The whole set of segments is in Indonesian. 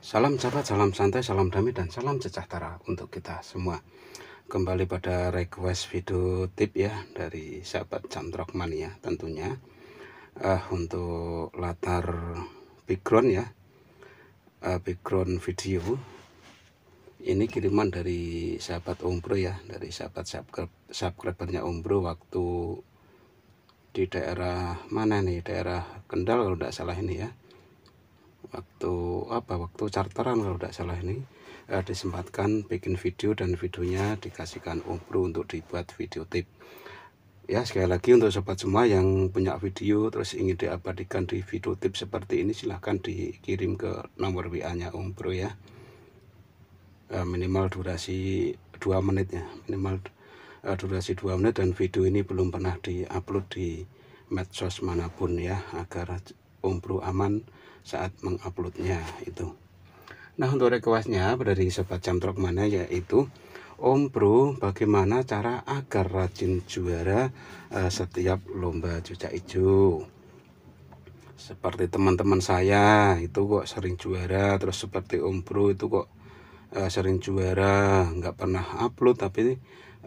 Salam sahabat, salam santai, salam damai, dan salam sejahtera untuk kita semua. Kembali pada request video tip ya dari sahabat Jamtrok ya, tentunya. Uh, untuk latar background ya, uh, background video. Ini kiriman dari sahabat Umbro ya, dari sahabat subscribe, subscribernya Umbro waktu di daerah mana nih, daerah Kendal kalau tidak salah ini ya waktu apa waktu charteran kalau tidak salah ini eh, disempatkan bikin video dan videonya dikasihkan umpru untuk dibuat video tip ya sekali lagi untuk sobat semua yang punya video terus ingin diabadikan di video tip seperti ini silahkan dikirim ke nomor WA nya umpru ya eh, minimal durasi 2 menit ya minimal eh, durasi 2 menit dan video ini belum pernah diupload di medsos manapun ya agar Ompro aman saat menguploadnya itu nah untuk requestnya dari sobat camtrok mana yaitu Om bagaimana cara agar rajin juara uh, setiap lomba cucak hijau? Seperti teman-teman saya itu kok sering juara, terus seperti Om itu kok uh, sering juara, nggak pernah upload tapi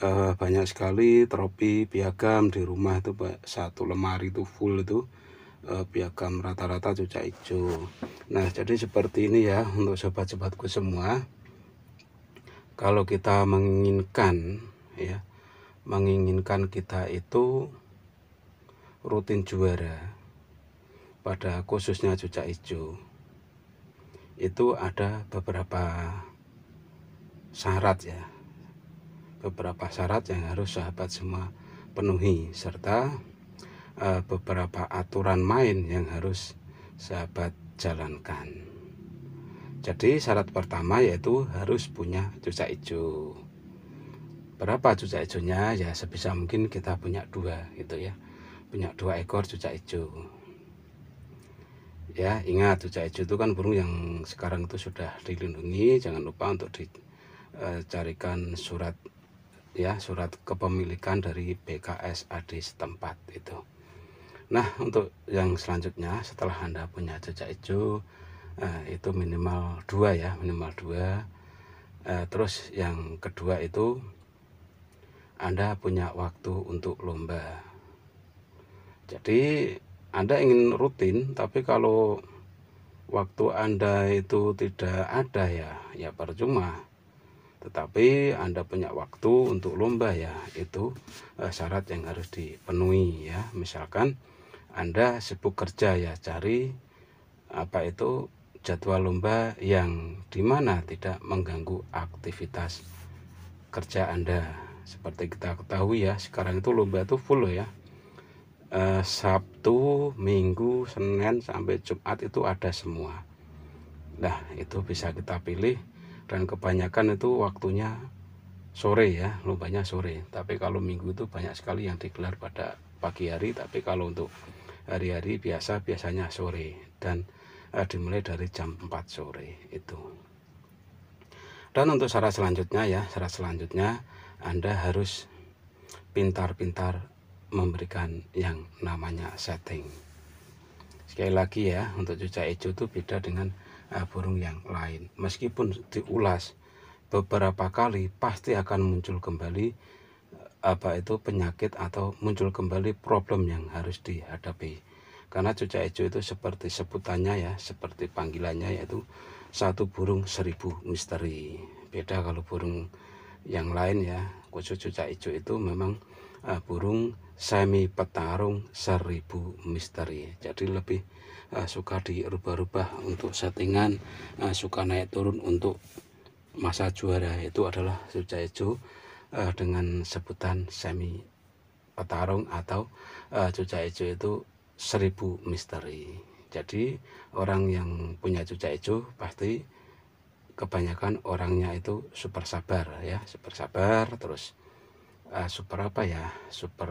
uh, banyak sekali tropi piagam di rumah itu satu lemari itu full itu Eh, piagam rata-rata cucak hijau nah jadi seperti ini ya untuk sobat-sobatku semua kalau kita menginginkan ya menginginkan kita itu rutin juara pada khususnya cucak hijau itu ada beberapa syarat ya beberapa syarat yang harus sahabat semua penuhi serta uh, beberapa aturan main yang harus sahabat jalankan. Jadi syarat pertama yaitu harus punya cucak hijau. Berapa cucak hijaunya? Ya sebisa mungkin kita punya dua gitu ya. Punya dua ekor cucak hijau. Ya ingat cucak hijau itu kan burung yang sekarang itu sudah dilindungi. Jangan lupa untuk dicarikan eh, surat ya surat kepemilikan dari BKS AD setempat itu nah untuk yang selanjutnya setelah anda punya jejak hijau eh, itu minimal dua ya minimal dua eh, terus yang kedua itu anda punya waktu untuk lomba jadi anda ingin rutin tapi kalau waktu anda itu tidak ada ya ya percuma tetapi Anda punya waktu untuk lomba ya itu eh, syarat yang harus dipenuhi ya misalkan Anda sibuk kerja ya cari apa itu jadwal lomba yang dimana tidak mengganggu aktivitas kerja Anda seperti kita ketahui ya sekarang itu lomba itu full ya eh, Sabtu, Minggu, Senin sampai Jumat itu ada semua. Nah, itu bisa kita pilih dan kebanyakan itu waktunya sore ya lombanya sore tapi kalau minggu itu banyak sekali yang digelar pada pagi hari tapi kalau untuk hari-hari biasa biasanya sore dan eh, dimulai dari jam 4 sore itu dan untuk syarat selanjutnya ya syarat selanjutnya Anda harus pintar-pintar memberikan yang namanya setting sekali lagi ya untuk cuaca hijau itu beda dengan Ah, burung yang lain. Meskipun diulas beberapa kali pasti akan muncul kembali eh, apa itu penyakit atau muncul kembali problem yang harus dihadapi. Karena cucak hijau itu seperti sebutannya ya, seperti panggilannya yaitu satu burung seribu misteri. Beda kalau burung yang lain ya khusus cucak hijau itu memang uh, burung semi petarung seribu misteri jadi lebih uh, suka dirubah-rubah untuk settingan uh, suka naik turun untuk masa juara itu adalah cucak hijau uh, dengan sebutan semi petarung atau uh, cucak hijau itu seribu misteri jadi orang yang punya cucak hijau pasti kebanyakan orangnya itu super sabar ya super sabar terus uh, super apa ya super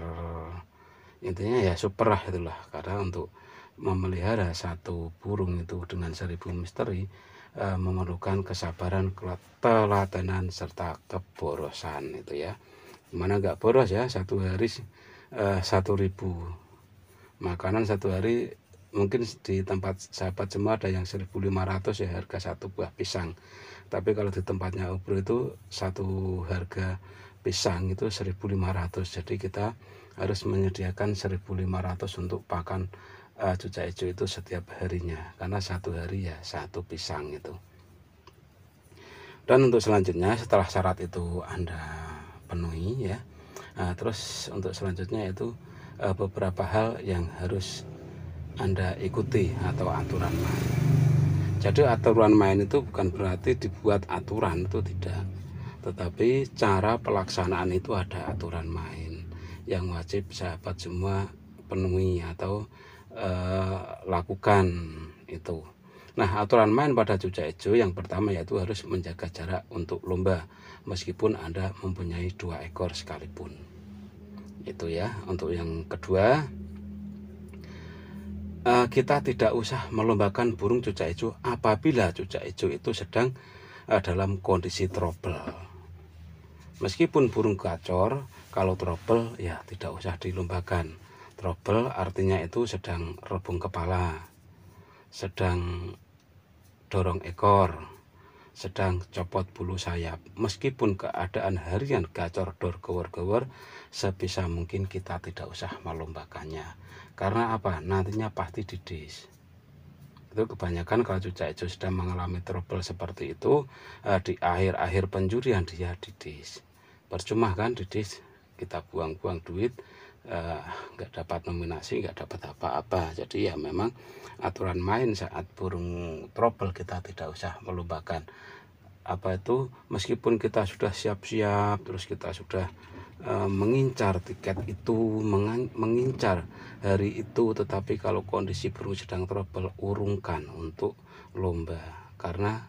intinya ya super lah itulah karena untuk memelihara satu burung itu dengan seribu misteri uh, memerlukan kesabaran ketelatenan serta keborosan itu ya mana nggak boros ya satu hari uh, satu ribu makanan satu hari mungkin di tempat sahabat semua ada yang 1500 ya harga satu buah pisang tapi kalau di tempatnya obro itu satu harga pisang itu 1500 jadi kita harus menyediakan 1500 untuk pakan uh, eh, cucak hijau itu setiap harinya karena satu hari ya satu pisang itu dan untuk selanjutnya setelah syarat itu anda penuhi ya nah, terus untuk selanjutnya itu eh, beberapa hal yang harus anda ikuti atau aturan main. Jadi aturan main itu bukan berarti dibuat aturan itu tidak. Tetapi cara pelaksanaan itu ada aturan main yang wajib sahabat semua penuhi atau e, lakukan itu. Nah, aturan main pada cuaca hijau yang pertama yaitu harus menjaga jarak untuk lomba meskipun Anda mempunyai dua ekor sekalipun. Itu ya, untuk yang kedua uh, kita tidak usah melombakan burung cucak hijau apabila cucak hijau itu sedang uh, dalam kondisi trouble. Meskipun burung gacor, kalau trouble ya tidak usah dilombakan. Trouble artinya itu sedang rebung kepala, sedang dorong ekor, sedang copot bulu sayap. Meskipun keadaan harian gacor dor gower gower, sebisa mungkin kita tidak usah melombakannya karena apa nantinya pasti didis itu kebanyakan kalau cucak hijau sudah mengalami trouble seperti itu eh, di akhir-akhir penjurian dia didis percuma kan didis kita buang-buang duit eh, nggak uh, dapat nominasi nggak dapat apa-apa jadi ya memang aturan main saat burung trouble kita tidak usah melupakan apa itu meskipun kita sudah siap-siap terus kita sudah Eh, mengincar tiket itu mengincar hari itu tetapi kalau kondisi burung sedang trouble urungkan untuk lomba karena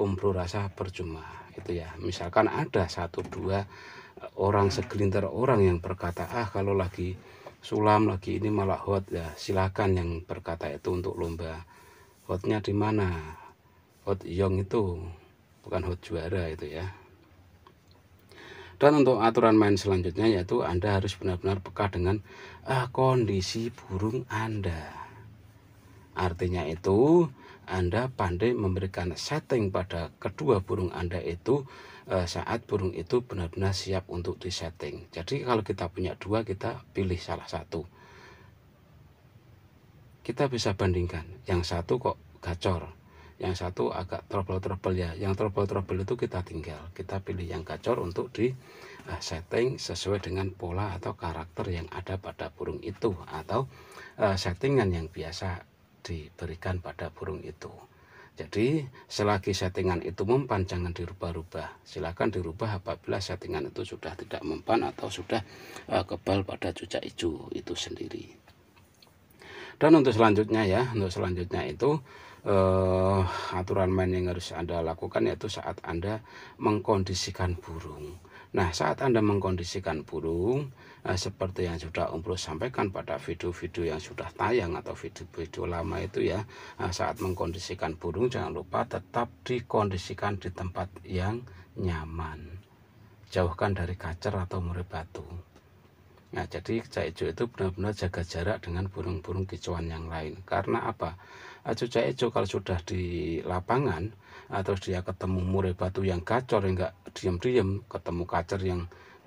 umpru rasa percuma itu ya misalkan ada satu dua eh, orang segelintir orang yang berkata ah kalau lagi sulam lagi ini malah hot ya silakan yang berkata itu untuk lomba hotnya di mana hot young itu bukan hot juara itu ya dan untuk aturan main selanjutnya yaitu Anda harus benar-benar peka dengan uh, kondisi burung Anda. Artinya itu Anda pandai memberikan setting pada kedua burung Anda itu uh, saat burung itu benar-benar siap untuk disetting. Jadi kalau kita punya dua kita pilih salah satu. Kita bisa bandingkan, yang satu kok gacor, yang satu agak trouble-trouble ya yang trouble-trouble itu kita tinggal kita pilih yang gacor untuk di uh, setting sesuai dengan pola atau karakter yang ada pada burung itu atau uh, settingan yang biasa diberikan pada burung itu jadi selagi settingan itu mempan jangan dirubah-rubah. Silakan dirubah apabila settingan itu sudah tidak mempan atau sudah uh, kebal pada cucak hijau itu sendiri dan untuk selanjutnya ya untuk selanjutnya itu eh, aturan main yang harus anda lakukan yaitu saat anda mengkondisikan burung nah saat anda mengkondisikan burung eh, seperti yang sudah Om Bro sampaikan pada video-video yang sudah tayang atau video-video lama itu ya eh, saat mengkondisikan burung jangan lupa tetap dikondisikan di tempat yang nyaman jauhkan dari kacer atau murai batu Nah, jadi cucak ijo itu benar-benar jaga jarak dengan burung-burung kicauan yang lain. Karena apa? Cucak ijo kalau sudah di lapangan, atau ah, dia ketemu murai batu yang gacor, yang gak diam-diam, ketemu kacer yang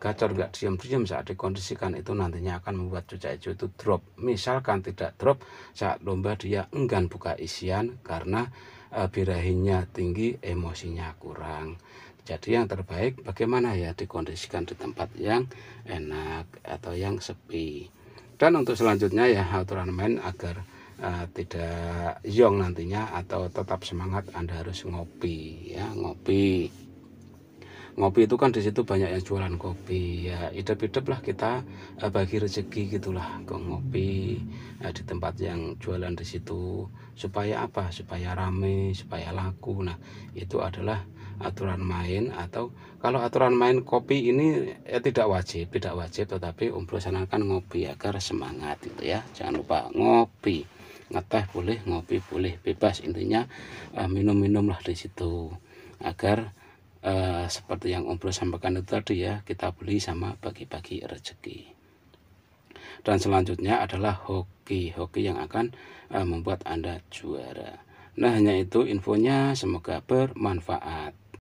gacor, gak diam-diam saat dikondisikan, itu nantinya akan membuat cucak ijo itu drop. Misalkan tidak drop, saat lomba dia enggan buka isian karena ah, birahinya tinggi, emosinya kurang. Jadi yang terbaik bagaimana ya dikondisikan di tempat yang enak atau yang sepi. Dan untuk selanjutnya ya aturan main agar uh, tidak yong nantinya atau tetap semangat Anda harus ngopi ya, ngopi. Ngopi itu kan disitu banyak yang jualan kopi ya idep-idep lah kita uh, bagi rezeki gitulah ke ngopi uh, di tempat yang jualan disitu supaya apa supaya rame supaya laku nah itu adalah aturan main atau kalau aturan main kopi ini ya tidak wajib tidak wajib tetapi umroh sanakan ngopi agar semangat gitu ya jangan lupa ngopi ngeteh boleh ngopi boleh bebas intinya eh, minum-minumlah di situ agar eh, seperti yang umroh sampaikan itu tadi ya kita beli sama bagi-bagi rezeki dan selanjutnya adalah hoki hoki yang akan eh, membuat anda juara Nah, hanya itu infonya. Semoga bermanfaat.